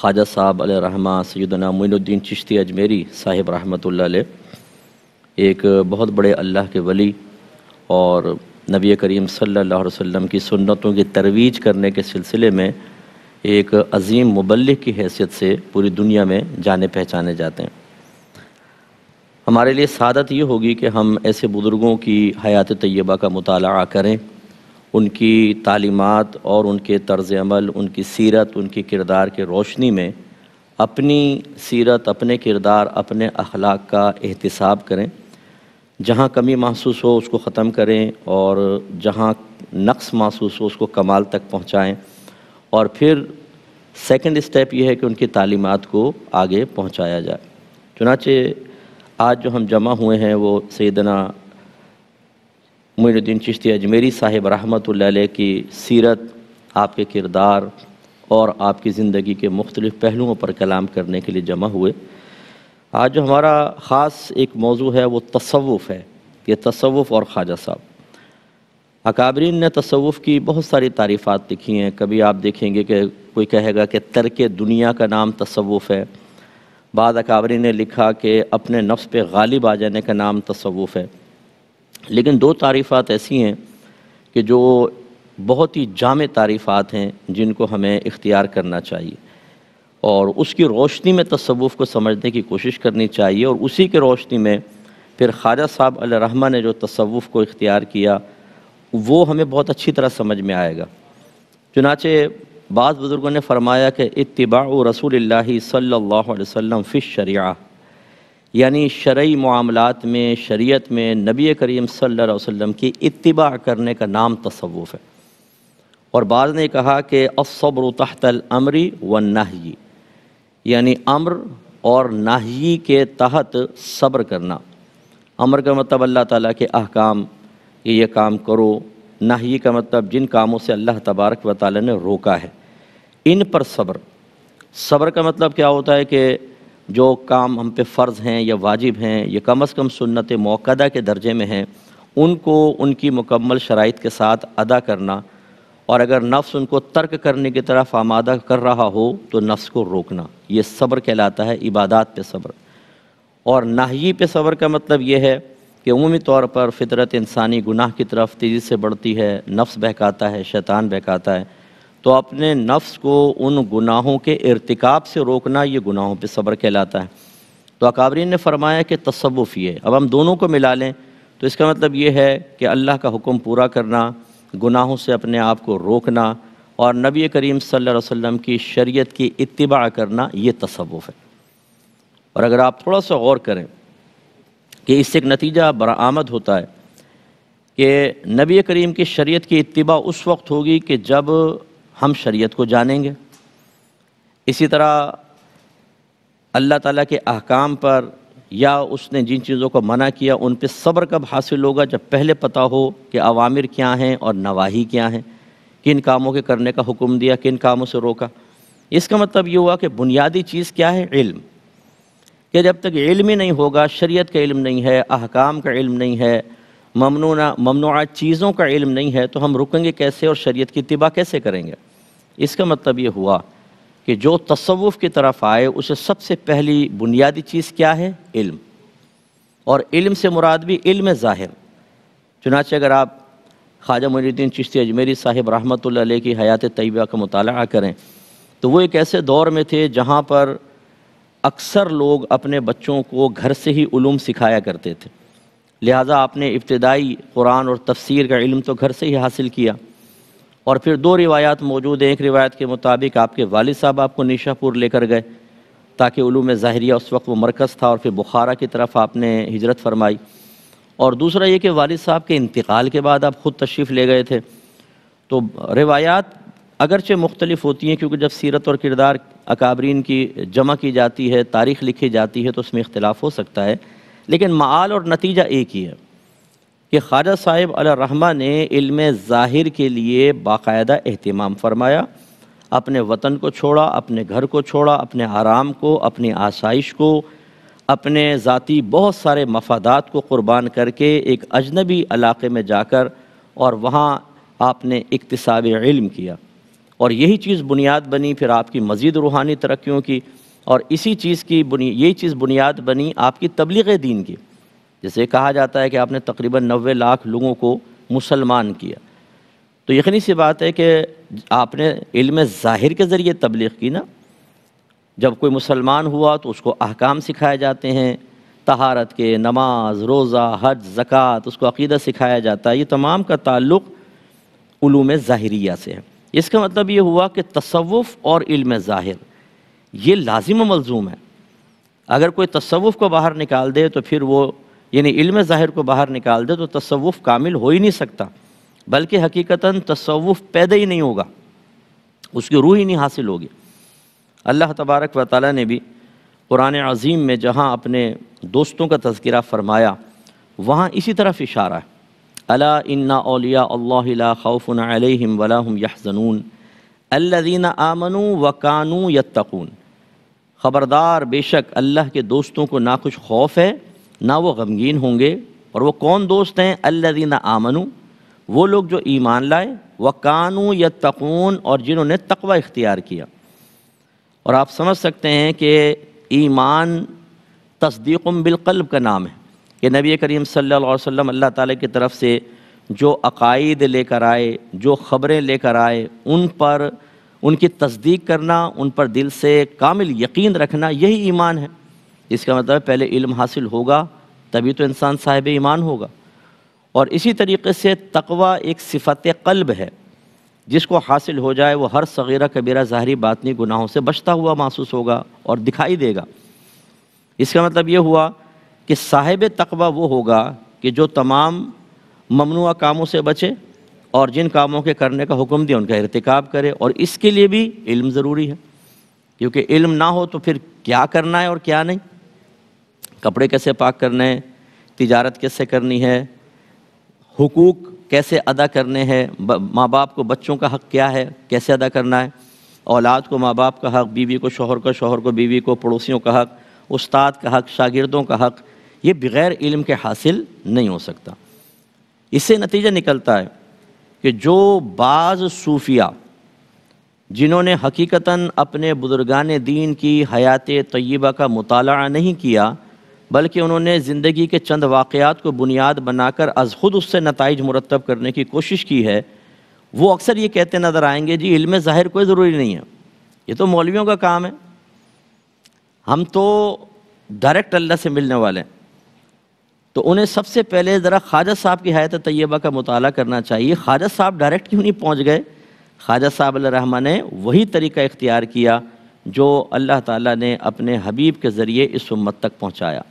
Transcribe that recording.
ख्वाजा साहब रहमा सैदना मोइनुद्दीन चिश्ती अजमेरी साहिब रहमत एक बहुत बड़े अल्लाह के वली और नबी करीम सल्लल्लाहु अलैहि वसल्लम की सुन्नतों की तरवीज करने के सिलसिले में एक अजीम मुबलिक की हैसियत से पूरी दुनिया में जाने पहचाने जाते हैं हमारे लिए सादत ये होगी कि हम ऐसे बुज़ुर्गों की हयात तय्यबा का मुताल करें उनकी तालीमत और उनके तर्ज अमल उनकी सीरत उनके किरदार के रोशनी में अपनी सीरत अपने किरदार अपने अखलाक का एहतसाब करें जहाँ कमी महसूस हो उसको ख़त्म करें और जहाँ नक्स महसूस हो उसको कमाल तक पहुँचाएँ और फिर सेकंड स्टेप यह है कि उनकी तालीमत को आगे पहुँचाया जाए चुनाचे आज जो हम जमा हुए हैं वो सैदना मोइनुद्दीन चिश्ती अजमेरी साहिब रहमत की सीरत आपके किरदार और आपकी ज़िंदगी के मुख्तलिफ़ पहलुओं पर कलाम करने के लिए जमा हुए आज जो हमारा ख़ास एक मौजू है वो तसवुफ़ है ये तसवुफ़ और ख्वाजा साहब अकाबरीन ने तसवुफ़ की बहुत सारी तारीफ़ात लिखी हैं कभी आप देखेंगे कि कोई कहेगा कि तर्क दुनिया का नाम तसवुफ़ है बाद अकाबरीन ने लिखा कि अपने नफ्स पे गालिब आ जाने का नाम तसवुफ़ है लेकिन दो तारीफ़ात ऐसी हैं कि जो बहुत ही जाम तारीफ़ात हैं जिनको हमें इख्तियार करना चाहिए और उसकी रोशनी में तसवुफ़ को समझने की कोशिश करनी चाहिए और उसी के रोशनी में फिर ख्वाजा साहब अलरहमा ने जो तसवुफ़ को इख्तियार किया वो हमें बहुत अच्छी तरह समझ में आएगा चुनाचे बाज़ बुज़ुर्गों ने फरमाया कि इतबा रसूल सल्ला वसम फ़िश शरिया यानी शर्य मामलत में शरीयत में नबी करीम सल्लल्लाहु अलैहि वसल्लम की इतबा करने का नाम तसवुफ़ है और बाद ने कहा कि असब्र तहतल अमरी व नाही यानी अम्र और नाही के तहत सब्र करना अमर का मतलब अल्लाह ताला के अहकाम कि ये काम करो नाही का मतलब जिन कामों से अल्लाह तबारक व ताली ने रोका है इन पर सब्र सब्र का मतलब क्या होता है कि जो काम हम पे फ़र्ज़ हैं या वाजिब हैं या कम अज़ कम सुन्नत मौकदा के दर्जे में हैं उनको उनकी मुकम्मल शराइ के साथ अदा करना और अगर नफ्स उनको तर्क करने की तरफ आमादा कर रहा हो तो नफ्स को रोकना ये सब्र कहलाता है इबादत पे सब्र और नाही पे सब्र का मतलब ये है कि अमूमी तौर पर फितरत इंसानी गुनाह की तरफ तेज़ी से बढ़ती है नफ्स बहकाता है शैतान बहकाता है तो अपने नफ्स को उन गुनाहों के इरतिकाब से रोकना ये गुनाहों पे सब्र कहलाता है तो अकाबरीन ने फरमाया कि तसव्वुफ़ ये अब हम दोनों को मिला लें तो इसका मतलब ये है कि अल्लाह का हुक्म पूरा करना गुनाहों से अपने आप को रोकना और नबी करीम सल्लल्लाहु अलैहि वसल्लम की शरीयत की इत्तिबा करना ये तसव्वुफ़ है और अगर आप थोड़ा सा गौर करें कि इससे एक नतीजा बरामद होता है कि नबी करीम की शरीयत की इत्तिबा उस वक्त होगी कि जब हम शरीयत को जानेंगे इसी तरह अल्लाह ताला के अहकाम पर या उसने जिन चीज़ों को मना किया उन पर सब्र कब हासिल होगा जब पहले पता हो कि अवामिर क्या हैं और नवाही क्या हैं किन कामों के करने का हुक्म दिया किन कामों से रोका इसका मतलब ये हुआ कि बुनियादी चीज़ क्या है इल्म कि जब तक इल्म ही नहीं होगा शरीयत का इल्म नहीं है अहकाम का इल्म नहीं है ममनू ममनुआ चीज़ों का इल्म नहीं है तो हम रुकेंगे कैसे और शरीयत की तिबा कैसे करेंगे इसका मतलब ये हुआ कि जो तसवुफ़ की तरफ आए उसे सबसे पहली बुनियादी चीज़ क्या है इल्म और इल्म से मुराद भी इल्म ज़ाहिर चुनाचे अगर आप ख्वाजा मुनुद्दीन चिश्ती अजमेरी साहिब रहमत की हयात तैयबा का मताल करें तो वो एक ऐसे दौर में थे जहाँ पर अक्सर लोग अपने बच्चों को घर से ही उलूम सिखाया करते थे लिहाजा आपने इब्तदाई कुरान और तफसीर का इल्म तो घर से ही हासिल किया और फिर दो रिवायात मौजूद हैं एक रिवायत के मुताबिक आपके वालिद साहब आपको निशापुर लेकर गए ताकि उलूम ज़ाहरिया उस वक्त वो मरकज़ था और फिर बुखारा की तरफ आपने हिजरत फरमाई और दूसरा ये कि वालिद साहब के इंतकाल के बाद आप ख़ुद तशरीफ़ ले गए थे तो रिवायात अगरचे मुख्तलिफ होती हैं क्योंकि जब सीरत और किरदार अकाबरीन की जमा की जाती है तारीख़ लिखी जाती है तो उसमें इख्तलाफ हो सकता है लेकिन माल और नतीजा एक ही है कि ख्वाजा साहिब अलरहमा ने इल्म ज़ाहिर के लिए बाकायदा अहतमाम फरमाया अपने वतन को छोड़ा अपने घर को छोड़ा अपने आराम को अपनी आसाइश को अपने ज़ाती बहुत सारे मफादात को क़ुरबान करके एक अजनबी इलाके में जाकर और वहाँ आपने इकतसाब इल्म किया और यही चीज़ बुनियाद बनी फिर आपकी मज़ीद रूहानी तरक्यों की और इसी चीज़ की यही चीज़ बुनियाद बनी आपकी तबलीग दीन की जैसे कहा जाता है कि आपने तकरीबन नबे लाख लोगों को मुसलमान किया तो यकनी सी बात है कि आपने इल्म ज़ाहिर के ज़रिए तबलीग की ना जब कोई मुसलमान हुआ तो उसको अहकाम सिखाए जाते हैं तहारत के नमाज रोज़ा हज ज़क़़त उसको अकीदा सिखाया जाता है ये तमाम का ताल्लुक ूम ज़ाहरिया से है इसका मतलब ये हुआ कि तसवुफ़ और इल्म ज़ाहिर ये लाजिम मलजूम है अगर कोई तसवुफ़ को बाहर निकाल दे तो फिर वो यानी इल्म ज़ाहिर को बाहर निकाल दे तो तसव्वुफ़ कामिल हो ही नहीं सकता बल्कि हकीकता तसव्वुफ़ पैदा ही नहीं होगा उसकी रूह ही नहीं हासिल होगी अल्लाह तबारक व ताली ने भी कुरान अज़ीम में जहाँ अपने दोस्तों का तस्करा फरमाया वहाँ इसी तरफ इशारा है अला इन्ना अलिया अल्ला खौफ़ुन अलहम वलाम यहजनून आमनू व कानू यत्तकून ख़बरदार बेशक अल्लाह के दोस्तों को ना कुछ खौफ है ना वो गमगीन होंगे और वो कौन दोस्त हैं अल्लादीन आमनू वो लोग जो ईमान लाए व कानू या तकून और जिन्होंने तकवा इख्तियार किया और आप समझ सकते हैं कि ईमान तस्दीक बिलकल्ब का नाम है कि नबी करीम सल्लल्लाहु अलैहि वसल्लम अल्लाह ताला की तरफ से जो अकायद लेकर आए जो ख़बरें लेकर आए उन पर उनकी तस्दीक करना उन पर दिल से कामिल यकीन रखना यही ईमान है इसका मतलब पहले इल्म हासिल होगा तभी तो इंसान साहिब ईमान होगा और इसी तरीके से तकवा एक सिफत कल्ब है जिसको हासिल हो जाए वो हर सगीरा कबीरा ज़ाहरी बातनी गुनाहों से बचता हुआ महसूस होगा और दिखाई देगा इसका मतलब ये हुआ कि साहिब तकवा वो होगा कि जो तमाम ममनुआ कामों से बचे और जिन कामों के करने का हुक्म दिया उनका इरतकब करे और इसके लिए भी इल्म ज़रूरी है क्योंकि इल्म ना हो तो फिर क्या करना है और क्या नहीं कपड़े कैसे पाक करने हैं तिजारत कैसे करनी है हुकूक कैसे अदा करने हैं माँ बाप को बच्चों का हक़ क्या है कैसे अदा करना है औलाद को माँ बाप का हक़ बीवी को शोहर का शोहर को बीवी को पड़ोसियों का हक़ उस्ताद का हक़ शागिर्दों का हक़ ये बग़ैर इल्म के हासिल नहीं हो सकता इससे नतीजा निकलता है कि जो बाज़ सूफिया जिन्होंने हकीकता अपने बुजुर्गान दीन की हयात तय्यबा का मताल नहीं किया बल्कि उन्होंने ज़िंदगी के चंद वाक़ात को बुनियाद बनाकर अज खुद उससे नतज मुरतब करने की कोशिश की है वो अक्सर ये कहते नज़र आएंगे जी इल्म ज़ाहिर कोई ज़रूरी नहीं है ये तो मौलवियों का काम है हम तो डायरेक्ट अल्लाह से मिलने वाले हैं तो उन्हें सबसे पहले ज़रा ख्वाजा साहब की हयात तय्यबा का मताल करना चाहिए ख्वाजा साहब डायरेक्ट क्यों नहीं पहुँच गए ख्वाजा साहब रहमा ने वही तरीका इख्तियार किया जो अल्लाह ताला ने अपने हबीब के ज़रिए इस उम्मत तक पहुँचाया